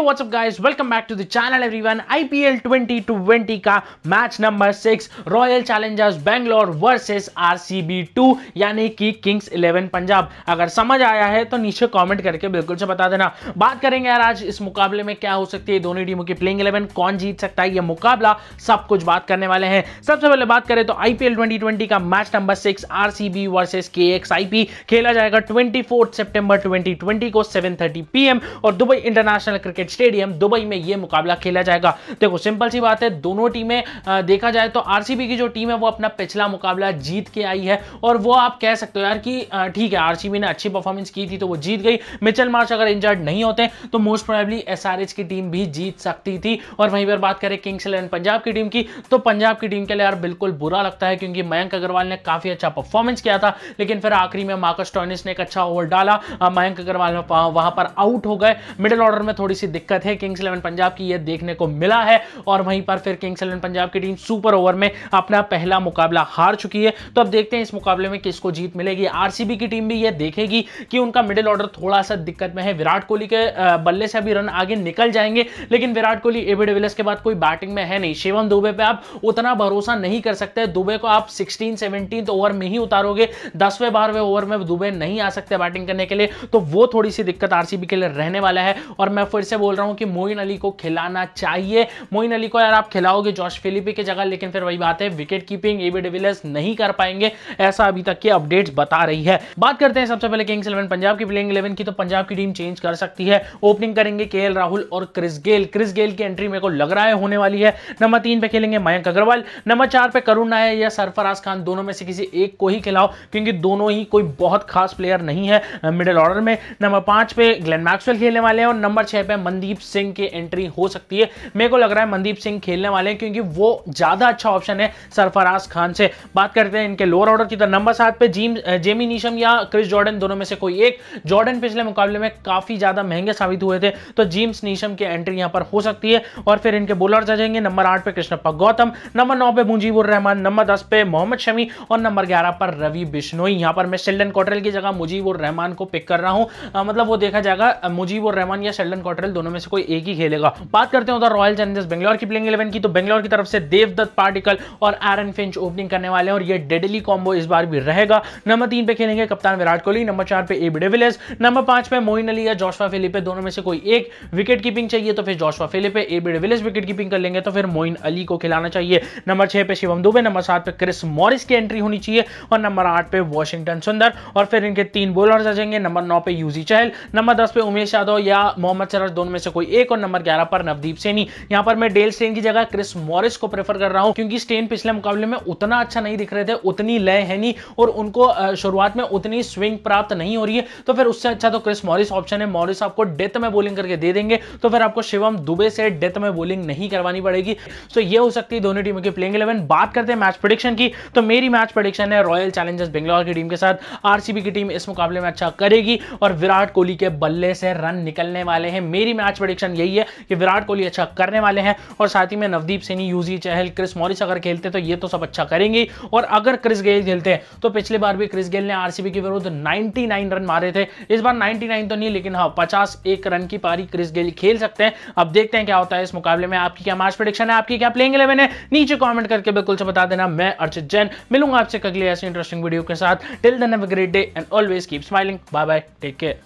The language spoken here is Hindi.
yo what's up guys welcome back to the channel everyone IPL 2020 का match number six Royal Challengers Bangalore versus RCB 2 यानी कि किंग्स इलेवन पंजाब अगर समझ आया है तो नीचे कमेंट करके बिल्कुल से बता देना बात करेंगे यार आज इस मुकाबले में क्या हो सकती है दोनों टीमों की प्लेइंग इलेवन कौन जीत सकता है ये मुकाबला सब कुछ बात करने वाले हैं सबसे पहले बात करें तो आईपीएल 2020 का match number six RCB versus KXIP खेला जाएगा ट्वेंटी फोर्थ 2020 को सेवन थर्टी और Dubai international cricket stadium Dubai में यह मुकाबला खेला जाएगा देखो सिंपल सी बात है दोनों टीमें देखा जाए तो आरसीबी की जो टीम है वो अपना पिछला मुकाबला जीत के आई है और वो आप कह सकते हो यार कि ठीक है आरसीबी ने अच्छी परफॉर्मेंस की थी तो वो जीत गई मिचल मार्च अगर इंजर्ड नहीं होते तो मोस्ट प्रोबेबली एसआरएच की टीम भी जीत सकती थी और वहीं पर बात करें किंग्स इलेवन पंजाब की टीम की तो पंजाब की टीम के लिए यार बिल्कुल बुरा लगता है क्योंकि मयंक अग्रवाल ने काफी अच्छा परफॉर्मेंस किया था लेकिन फिर आखिरी में मार्कस टॉनिस ने एक अच्छा ओवर डाला मयंक अग्रवाल वहां पर आउट हो गए मिडिल ऑर्डर में थोड़ी सी दिक्कत है किंग्स इलेवन पंजाब की यह देखने को मिला है और वहीं पर फिर किंग्स इलेवन पंजाब की टीम सुपर ओवर में अपना पहला मुकाबला हार चुकी है तो अब देखते हैं इस मुकाबले में किसको जीत मिलेगी आरसीबी की टीम भी यह देखेगी कि उनका मिडिल ऑर्डर थोड़ा सा दिक्कत में है विराट कोहली के बल्ले से अभी रन आगे निकल जाएंगे लेकिन विराट कोहली एबी के बाद कोई बैटिंग में है नहीं शिवम दुबे पर आप उतना भरोसा नहीं कर सकते दुबे को आप सिक्सटीन सेवनटीन ओवर में ही उतारोगे दसवें बारहवें ओवर में दुबे नहीं आ सकते बैटिंग करने के लिए तो वो थोड़ी सी दिक्कत आरसीबी के लिए रहने वाला है और मैं फिर से बोल बोल रहा हूँ कि मोइन अली को खिलाना चाहिए मोइन अली को यार आप खिलाओगे जॉर्ज फिलिपी की जगह लेकिन फिर वही बात है विकेट कीपिंग एबी डिविलियर्स नहीं कर पाएंगे ऐसा अभी तक की अपडेट्स बता रही है बात करते हैं सबसे पहले किंग्स इलेवन पंजाब की प्लेइंग इलेवन की तो पंजाब की टीम चेंज कर सकती है ओपनिंग करेंगे के राहुल और क्रिस गेल क्रिस गेल की एंट्री मेरे को लग रहा है होने वाली है नंबर तीन पे खेलेंगे मयंक अग्रवाल नंबर चार पे करुण नायर या सरफराज खान दोनों में से किसी एक को ही खिलाओ क्योंकि दोनों ही कोई बहुत खास प्लेयर नहीं है मिडिल ऑर्डर में नंबर पांच पे ग्लेन मैक्सवेल खेलने वाले हैं और नंबर छह पे मन मनदीप सिंह की एंट्री हो सकती है मेरे को लग रहा है मनदीप सिंह खेलने वाले हैं क्योंकि वो ज़्यादा अच्छा ऑप्शन है सरफराज खान से बात करते हैं इनके लोअर ऑर्डर की तो नंबर सात पे जीम जेमी नीशम या क्रिस जॉर्डन दोनों में से कोई एक जॉर्डन पिछले मुकाबले में काफ़ी ज़्यादा महंगे साबित हुए थे तो जीम्स नीशम की एंट्री यहां पर हो सकती है और फिर इनके बोलर आ जाएंगे नंबर आठ पे कृष्णप्पा गौतम नंबर नौ पे मुजीबुर रहमान नंबर दस पे मोहम्मद शमी और नंबर ग्यारह पर रवि बिश्नोई यहां पर मैं शेल्डन कॉटरल की जगह मुजीबुर रहमान को पिक कर रहा हूं मतलब वो देखा जाएगा मुजीबुर रहमान या शेल्डन कॉटरल दोनों में से कोई एक ही खेलेगा बात करते हैं उधर रॉयल चैलेंजर्स बेंगलोर की प्लेइंग इलेवन की तो बेंगलोर की तरफ से देवदत्त पार्टिकल और एरन फिंच ओपनिंग करने वाले हैं और ये डेडली कॉम्बो इस बार भी रहेगा नंबर तीन पे खेलेंगे कप्तान विराट कोहली नंबर चार पे एबी डिविलियर्स नंबर पांच पे मोइन अली या जोशवा फिलिपे दोनों में से कोई एक विकेट कीपिंग चाहिए तो फिर Joshua Philippe AB de Villiers wicket keeping कर लेंगे तो फिर मोइन अली को खिलाना चाहिए नंबर छह पे शिवम दुबे नंबर सात पे क्रिस मॉरिस की एंट्री होनी चाहिए और नंबर आठ पे वॉशिंगटन सुंदर और फिर इनके तीन बॉलर्स आ जाएंगे नंबर नौ पे यूजी चहल नंबर दस पे उमेश यादव या मोहम्मद सिराज दोनों में से कोई एक और नंबर ग्यारह पर नवदीप सैनी यहां पर मैं डेल सेन की जगह क्रिस मॉरिस को प्रेफर कर रहा हूं क्योंकि स्टेन पिछले मुकाबले में उतना अच्छा नहीं दिख रहे थे उतनी लय है नहीं और उनको शुरुआत में उतनी स्विंग प्राप्त नहीं हो रही है तो फिर उससे अच्छा तो क्रिस मॉरिस ऑप्शन है मॉरिस आपको डेथ में बोलिंग करके दे देंगे तो फिर आपको शिवम दुबे से डेथ में बोलिंग नहीं करवानी पड़ेगी तो ये हो सकती है दोनों टीमों की प्लेइंग इलेवन बात करते हैं मैच प्रोडिक्शन की तो मेरी मैच प्रोडिक्शन है रॉयल चैलेंजर्स बेंगलोर की टीम के साथ आरसीबी की टीम इस मुकाबले में अच्छा करेगी और विराट कोहली के बल्ले से रन निकलने वाले हैं मेरी मैच प्रडिक्शन यही है कि विराट कोहली अच्छा करने वाले हैं और साथ ही में नवदीप सैनी यूजी चहल क्रिस मॉरिस अगर खेलते तो ये तो सब अच्छा करेंगे और अगर क्रिस गेल खेलते हैं तो पिछले बार भी क्रिस गेल ने आरसीबी के विरुद्ध 99 रन मारे थे इस बार 99 तो नहीं लेकिन हाँ पचास एक रन की पारी क्रिस गेल खेल सकते हैं अब देखते हैं क्या होता है इस मुकाबले में आपकी क्या मैच प्रडिक्शन है आपकी क्या प्लेइंग इलेवन है नीचे कॉमेंट करके बिल्कुल से बता देना मैं अर्चित जैन मिलूंगा आपसे अगले ऐसे इंटरेस्टिंग वीडियो के साथ till then great day and always keep smiling bye bye take care